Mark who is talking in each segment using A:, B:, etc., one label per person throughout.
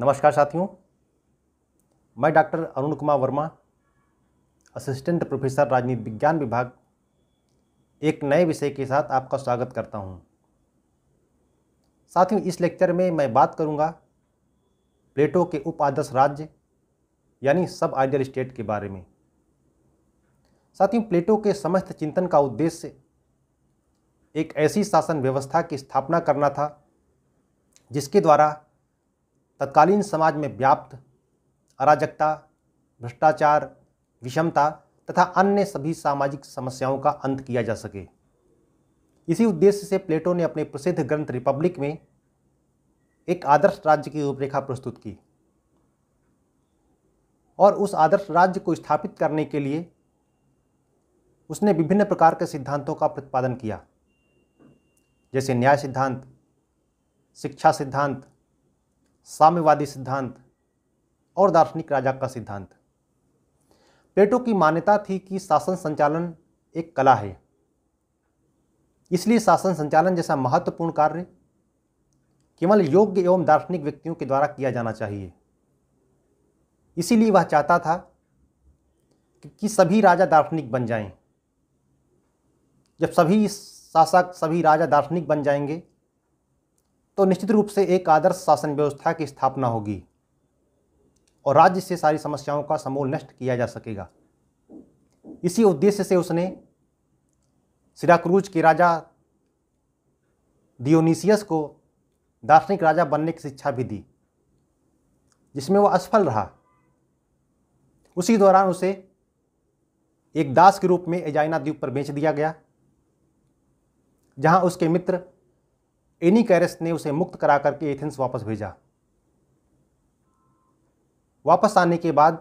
A: नमस्कार साथियों मैं doctor Arun Kumar Verma assistant professor राजनीति विज्ञान विभाग एक नए विषय के साथ आपका स्वागत करता हूं। साथियों इस लेक्चर में मैं बात करूंगा प्लेटो के उप आदर्श राज्य यानी सब आइडियल स्टेट के बारे में साथियों प्लेटो के समस्त चिंतन का उद्देश्य एक ऐसी शासन व्यवस्था की स्थापना करना था जिसके द्वारा तत्कालीन समाज में व्याप्त अराजकता भ्रष्टाचार विषमता तथा अन्य सभी सामाजिक समस्याओं का अंत किया जा सके इसी उद्देश्य से प्लेटो ने अपने प्रसिद्ध ग्रंथ रिपब्लिक में एक आदर्श राज्य की रूपरेखा प्रस्तुत की और उस आदर्श राज्य को स्थापित करने के लिए उसने विभिन्न प्रकार के सिद्धांतों का प्रतिपादन किया जैसे न्याय सिद्धांत शिक्षा सिद्धांत साम्यवादी सिद्धांत और दार्शनिक राजा का सिद्धांत प्लेटो की मान्यता थी कि शासन संचालन एक कला है इसलिए शासन संचालन जैसा महत्वपूर्ण कार्य केवल योग्य एवं दार्शनिक व्यक्तियों के द्वारा किया जाना चाहिए इसीलिए वह चाहता था कि सभी राजा दार्शनिक बन जाएं। जब सभी शासक सभी राजा दार्शनिक बन जाएंगे तो निश्चित रूप से एक आदर्श शासन व्यवस्था की स्थापना होगी और राज्य से सारी समस्याओं का समूल नष्ट किया जा सकेगा इसी उद्देश्य से उसने सिराक्रूज के राजा डियोनीसियस को दार्शनिक राजा बनने की शिक्षा भी दी जिसमें वह असफल रहा उसी दौरान उसे एक दास के रूप में एजाइना द्वीप पर बेच दिया गया जहां उसके मित्र एनी कैरस ने उसे मुक्त करा करके एथेंस वापस भेजा वापस आने के बाद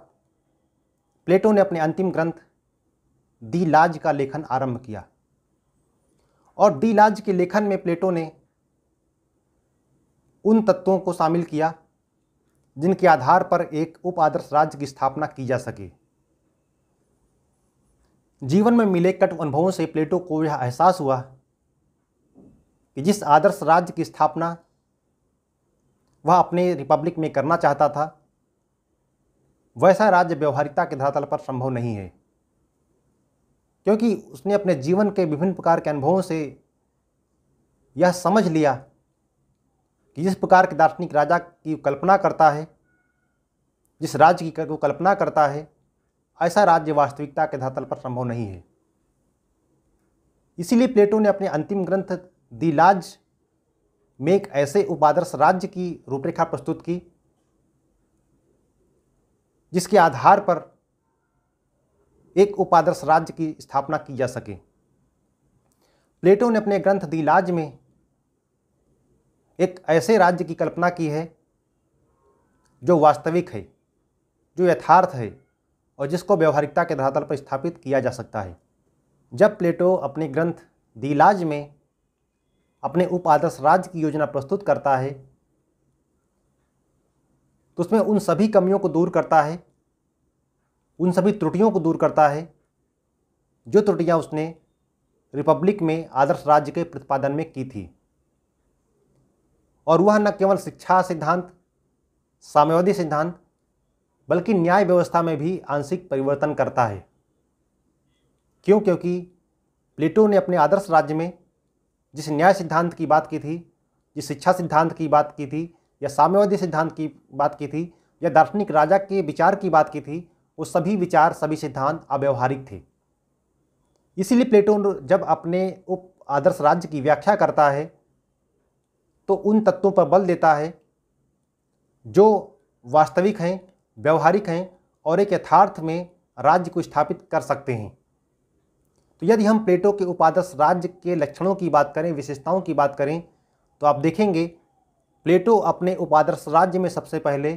A: प्लेटो ने अपने अंतिम ग्रंथ दी लाज का लेखन आरंभ किया और दी लाज के लेखन में प्लेटो ने उन तत्वों को शामिल किया जिनके आधार पर एक उप आदर्श राज्य की स्थापना की जा सके जीवन में मिले कट अनुभवों से प्लेटो को यह एहसास हुआ कि जिस आदर्श राज्य की स्थापना वह अपने रिपब्लिक में करना चाहता था वैसा राज्य व्यवहारिकता के धरातल पर संभव नहीं है क्योंकि उसने अपने जीवन के विभिन्न प्रकार के अनुभवों से यह समझ लिया कि जिस प्रकार के दार्शनिक राजा की कल्पना करता है जिस राज्य की को कल्पना करता है ऐसा राज्य वास्तविकता के धरातल पर संभव नहीं है इसीलिए प्लेटो ने अपने अंतिम ग्रंथ दिलाज में एक ऐसे उपादर्श राज्य की रूपरेखा प्रस्तुत की जिसके आधार पर एक उपादर्श राज्य की स्थापना की जा सके प्लेटो ने अपने ग्रंथ दिलाज में एक ऐसे राज्य की कल्पना की है जो वास्तविक है जो यथार्थ है और जिसको व्यवहारिकता के धरातल पर स्थापित किया जा सकता है जब प्लेटो अपने ग्रंथ दिलाज में अपने उप आदर्श राज्य की योजना प्रस्तुत करता है तो उसमें उन सभी कमियों को दूर करता है उन सभी त्रुटियों को दूर करता है जो त्रुटियां उसने रिपब्लिक में आदर्श राज्य के प्रतिपादन में की थी और वह न केवल शिक्षा सिद्धांत साम्यवादी सिद्धांत बल्कि न्याय व्यवस्था में भी आंशिक परिवर्तन करता है क्यों क्योंकि प्लेटो ने अपने आदर्श राज्य में जिस न्याय सिद्धांत की बात की थी जिस शिक्षा सिद्धांत की बात की थी या साम्यवादी सिद्धांत की बात की थी या दार्शनिक राजा के विचार की बात की थी वो सभी विचार सभी सिद्धांत अव्यवहारिक थे इसीलिए प्लेटो जब अपने उप आदर्श राज्य की व्याख्या करता है तो उन तत्वों पर बल देता है जो वास्तविक हैं व्यवहारिक हैं और एक यथार्थ में राज्य को स्थापित कर सकते हैं तो यदि हम प्लेटो के उपादर्श राज्य के लक्षणों की बात करें विशेषताओं की बात करें तो आप देखेंगे प्लेटो अपने उपादर्श राज्य में सबसे पहले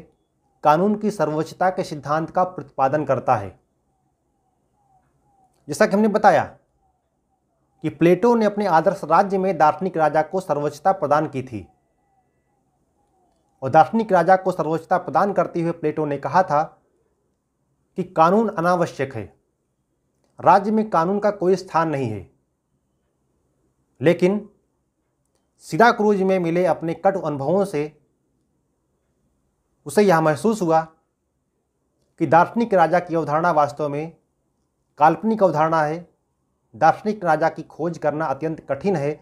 A: कानून की सर्वोच्चता के सिद्धांत का प्रतिपादन करता है जैसा कि हमने बताया कि प्लेटो ने अपने आदर्श राज्य में दार्शनिक राजा को सर्वोच्चता प्रदान की थी और दार्शनिक राजा को सर्वोच्चता प्रदान करते हुए प्लेटो ने कहा था कि कानून अनावश्यक है राज्य में कानून का कोई स्थान नहीं है लेकिन सीधा क्रूज में मिले अपने कट अनुभवों से उसे यह महसूस हुआ कि दार्शनिक राजा की अवधारणा वास्तव में काल्पनिक अवधारणा है दार्शनिक राजा की खोज करना अत्यंत कठिन है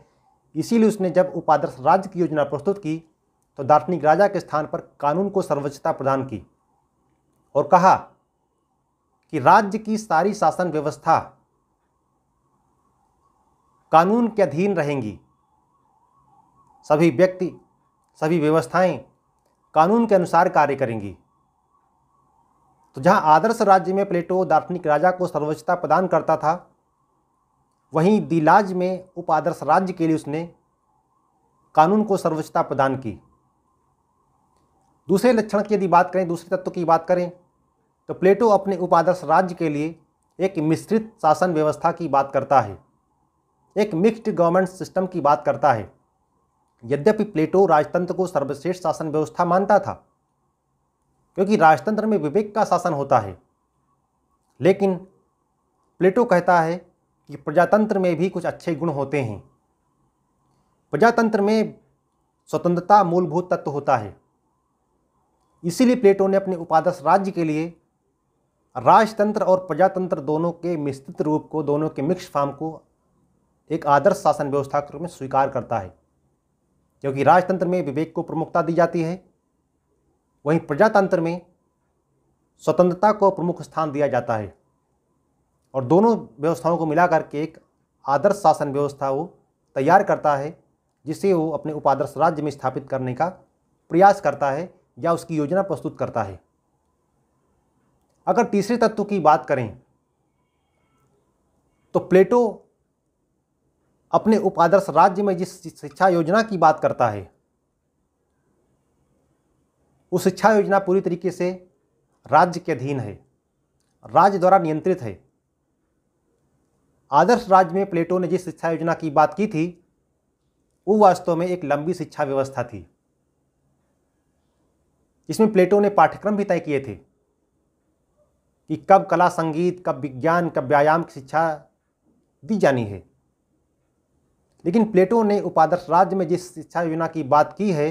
A: इसीलिए उसने जब उपादर्श राज्य की योजना प्रस्तुत की तो दार्शनिक राजा के स्थान पर कानून को सर्वोच्चता प्रदान की और कहा कि राज्य की सारी शासन व्यवस्था कानून के अधीन रहेंगी सभी व्यक्ति सभी व्यवस्थाएं कानून के अनुसार कार्य करेंगी तो जहां आदर्श राज्य में प्लेटो दार्शनिक राजा को सर्वोच्चता प्रदान करता था वहीं दिलाज में उप आदर्श राज्य के लिए उसने कानून को सर्वोच्चता प्रदान की दूसरे लक्षण की यदि बात करें दूसरे तत्व की बात करें तो प्लेटो अपने उपादर्श राज्य के लिए एक मिश्रित शासन व्यवस्था की बात करता है एक मिक्स्ड गवर्नमेंट सिस्टम की बात करता है यद्यपि प्लेटो राजतंत्र को सर्वश्रेष्ठ शासन व्यवस्था मानता था क्योंकि राजतंत्र में विवेक का शासन होता है लेकिन प्लेटो कहता है कि प्रजातंत्र में भी कुछ अच्छे गुण होते हैं प्रजातंत्र में स्वतंत्रता मूलभूत तत्व होता है इसीलिए प्लेटो ने अपने उपादर्श राज्य के लिए राजतंत्र और प्रजातंत्र दोनों के मिश्रित रूप को दोनों के मिक्स फार्म को एक आदर्श शासन व्यवस्था के रूप में स्वीकार करता है क्योंकि राजतंत्र में विवेक को प्रमुखता दी जाती है वहीं प्रजातंत्र में स्वतंत्रता को प्रमुख स्थान दिया जाता है और दोनों व्यवस्थाओं को मिलाकर के एक आदर्श शासन व्यवस्था वो तैयार करता है जिसे वो अपने उपादर्श राज्य में स्थापित करने का प्रयास करता है या उसकी योजना प्रस्तुत करता है अगर तीसरे तत्व की बात करें तो प्लेटो अपने उपादर्श राज्य में जिस शिक्षा योजना की बात करता है उस शिक्षा योजना पूरी तरीके से राज्य के अधीन है राज्य द्वारा नियंत्रित है आदर्श राज्य में प्लेटो ने जिस शिक्षा योजना की बात की थी वो वास्तव में एक लंबी शिक्षा व्यवस्था थी इसमें प्लेटो ने पाठ्यक्रम भी तय किए थे कि कब कला संगीत कब विज्ञान कब व्यायाम की शिक्षा दी जानी है लेकिन प्लेटो ने उपादर्श राज्य में जिस शिक्षा योजना की बात की है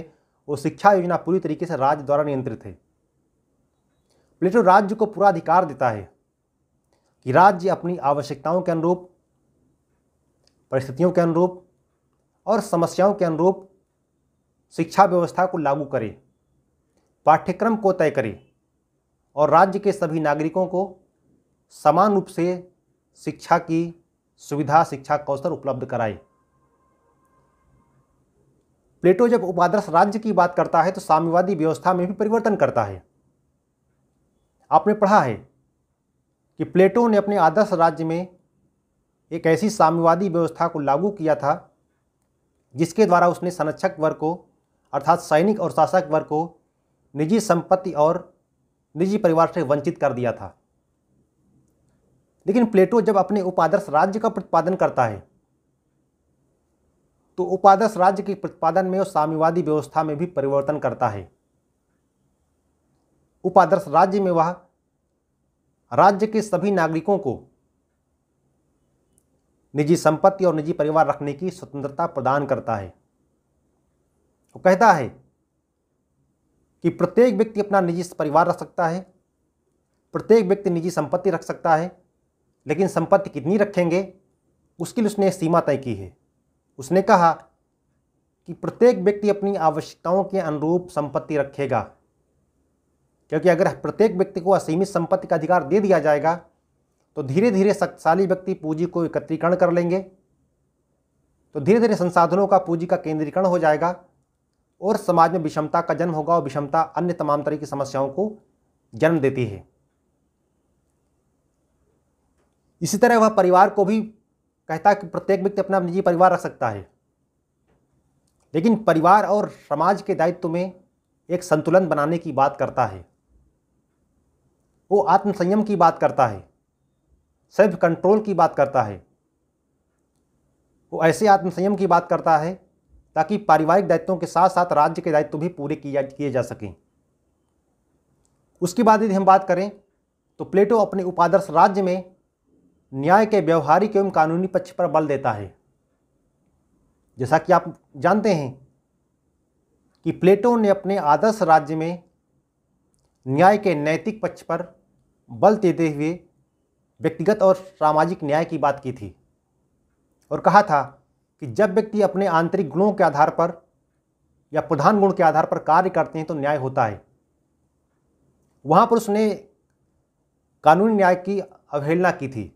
A: वो शिक्षा योजना पूरी तरीके से राज्य द्वारा नियंत्रित है प्लेटो राज्य को पूरा अधिकार देता है कि राज्य अपनी आवश्यकताओं के अनुरूप परिस्थितियों के अनुरूप और समस्याओं के अनुरूप शिक्षा व्यवस्था को लागू करे पाठ्यक्रम को तय करें और राज्य के सभी नागरिकों को समान रूप से शिक्षा की सुविधा शिक्षा का अवसर उपलब्ध कराए प्लेटो जब उपादर्श राज्य की बात करता है तो साम्यवादी व्यवस्था में भी परिवर्तन करता है आपने पढ़ा है कि प्लेटो ने अपने आदर्श राज्य में एक ऐसी साम्यवादी व्यवस्था को लागू किया था जिसके द्वारा उसने संरक्षक वर्ग को अर्थात सैनिक और शासक वर्ग को निजी संपत्ति और निजी परिवार से वंचित कर दिया था लेकिन प्लेटो जब अपने उपादर्श राज्य का प्रतिपादन करता है तो उपादर्श राज्य के प्रतिपादन में और साम्यवादी व्यवस्था में भी परिवर्तन करता है उपादर्श राज्य में वह राज्य के सभी नागरिकों को निजी संपत्ति और निजी परिवार रखने की स्वतंत्रता प्रदान करता है वो कहता है कि प्रत्येक व्यक्ति अपना निजी परिवार रख सकता है प्रत्येक व्यक्ति निजी संपत्ति रख सकता है लेकिन संपत्ति कितनी रखेंगे उसके लिए उसने एक सीमा तय की है उसने कहा कि प्रत्येक व्यक्ति अपनी आवश्यकताओं के अनुरूप संपत्ति रखेगा क्योंकि अगर प्रत्येक व्यक्ति को असीमित संपत्ति का अधिकार दे दिया जाएगा तो धीरे धीरे शक्तिशाली व्यक्ति पूंजी को एकत्रीकरण कर लेंगे तो धीरे धीरे संसाधनों का पूंजी का केंद्रीकरण हो जाएगा और समाज में विषमता का जन्म होगा और विषमता अन्य तमाम तरह की समस्याओं को जन्म देती है इसी तरह वह परिवार को भी कहता है कि प्रत्येक व्यक्ति अपना निजी परिवार रख सकता है लेकिन परिवार और समाज के दायित्व में एक संतुलन बनाने की बात करता है वो आत्मसंयम की बात करता है सेल्फ कंट्रोल की बात करता है वो ऐसे आत्मसंयम की बात करता है ताकि पारिवारिक दायित्वों के साथ साथ राज्य के दायित्व भी पूरे किए जा सकें उसके बाद यदि हम बात करें तो प्लेटो अपने उपादर्श राज्य में न्याय के व्यवहारिक एवं कानूनी पक्ष पर बल देता है जैसा कि आप जानते हैं कि प्लेटो ने अपने आदर्श राज्य में न्याय के नैतिक पक्ष पर बल देते हुए व्यक्तिगत और सामाजिक न्याय की बात की थी और कहा था कि जब व्यक्ति अपने आंतरिक गुणों के आधार पर या प्रधान गुण के आधार पर कार्य करते हैं तो न्याय होता है वहां पर उसने कानूनी न्याय की अवहेलना की थी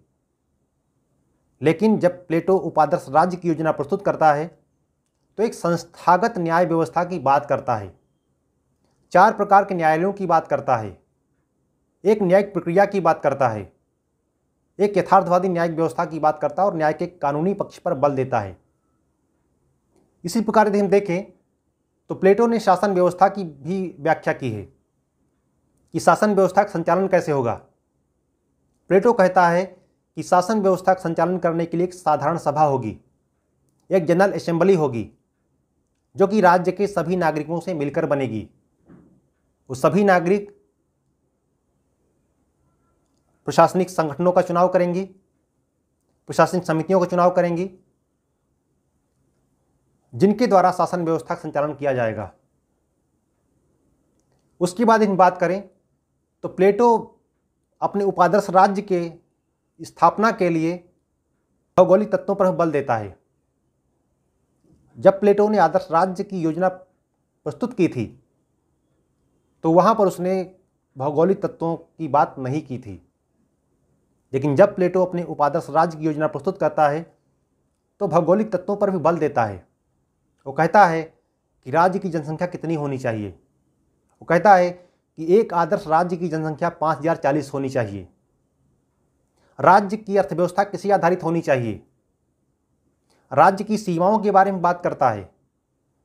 A: लेकिन जब प्लेटो उपादर्श राज्य की योजना प्रस्तुत करता है तो एक संस्थागत न्याय व्यवस्था की बात करता है चार प्रकार के न्यायालयों की बात करता है एक न्यायिक प्रक्रिया की बात करता है एक यथार्थवादी न्यायिक व्यवस्था की बात करता है और न्याय के कानूनी पक्ष पर बल देता है इसी प्रकार यदि हम देखें तो प्लेटो ने शासन व्यवस्था की भी व्याख्या की है कि शासन व्यवस्था का संचालन कैसे होगा प्लेटो कहता है कि शासन व्यवस्था का संचालन करने के लिए एक साधारण सभा होगी एक जनरल असेंबली होगी जो कि राज्य के सभी नागरिकों से मिलकर बनेगी वो सभी नागरिक प्रशासनिक संगठनों का चुनाव करेंगे प्रशासनिक समितियों का चुनाव करेंगी जिनके द्वारा शासन व्यवस्था का संचालन किया जाएगा उसके बाद इन बात करें तो प्लेटो अपने उपादर्श राज्य के स्थापना के लिए भौगोलिक तत्वों पर बल देता है जब प्लेटो ने आदर्श राज्य की योजना प्रस्तुत की थी तो वहाँ पर उसने भौगोलिक तत्वों की बात नहीं की थी लेकिन जब प्लेटो अपने उपादर्श राज्य की योजना प्रस्तुत करता है तो भौगोलिक तत्वों पर भी बल देता है वो कहता है कि राज्य की जनसंख्या कितनी होनी चाहिए वो कहता है कि एक आदर्श राज्य की जनसंख्या पाँच हजार चालीस होनी चाहिए राज्य की अर्थव्यवस्था किसी आधारित होनी चाहिए राज्य की सीमाओं के बारे में बात करता है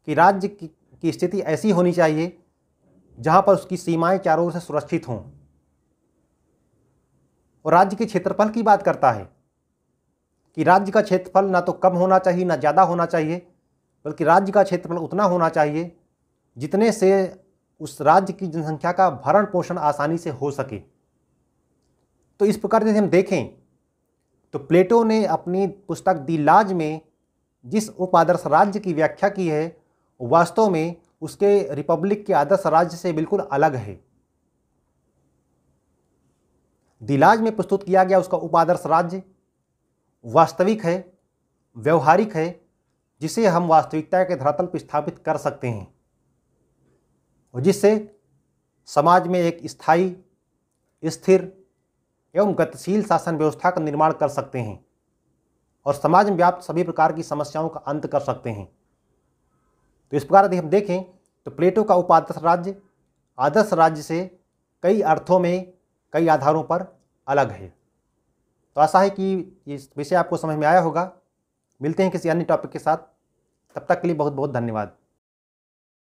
A: कि राज्य की, की स्थिति ऐसी होनी चाहिए जहाँ पर उसकी सीमाएं चारों ओर से सुरक्षित हों और राज्य के क्षेत्रफल की बात करता है कि राज्य का क्षेत्रफल ना तो कम होना चाहिए ना ज़्यादा होना चाहिए बल्कि राज्य का क्षेत्रफल उतना होना चाहिए जितने से उस राज्य की जनसंख्या का भरण पोषण आसानी से हो सके तो इस प्रकार यदि हम देखें तो प्लेटो ने अपनी पुस्तक दी लाज में जिस उपादर्श राज्य की व्याख्या की है वास्तव में उसके रिपब्लिक के आदर्श राज्य से बिल्कुल अलग है दिलाज में प्रस्तुत किया गया उसका उपादर्श राज्य वास्तविक है व्यवहारिक है जिसे हम वास्तविकता के धरातल पर स्थापित कर सकते हैं और जिससे समाज में एक स्थायी स्थिर एवं गतिशील शासन व्यवस्था का निर्माण कर सकते हैं और समाज में व्याप्त सभी प्रकार की समस्याओं का अंत कर सकते हैं तो इस प्रकार यदि हम देखें तो प्लेटो का उपादर्श राज्य आदर्श राज्य से कई अर्थों में कई आधारों पर अलग है तो आशा है कि ये विषय आपको समझ में आया होगा मिलते हैं किसी अन्य टॉपिक के साथ तब तक के लिए बहुत बहुत धन्यवाद